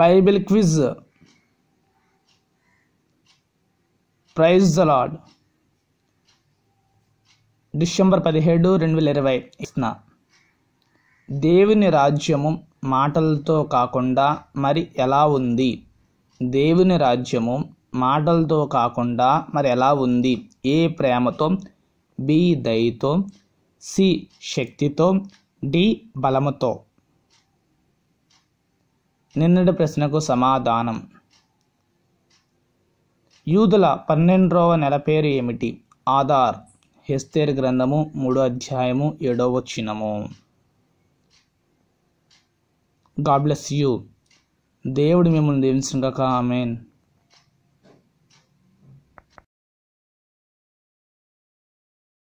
Bible quiz prize జలాడ్ December పదిహేడు రెండు వేల ఇరవై ఇస్న దేవుని రాజ్యము మాటలతో కాకుండా మరి ఎలా ఉంది దేవుని రాజ్యము మాటలతో కాకుండా మరి ఎలా ఉంది ఏ ప్రేమతో బి దయతో సి శక్తితో డి బలముతో నిన్నటి ప్రశ్నకు సమాధానం యూదుల పన్నెండవ నెల పేరు ఏమిటి ఆధార్ హెస్తేర్ గ్రంథము మూడో అధ్యాయము ఏడవ వచ్చినము గాడ్ బ్లెస్ యూ దేవుడు మిమ్మల్ని దీవించిన కామెన్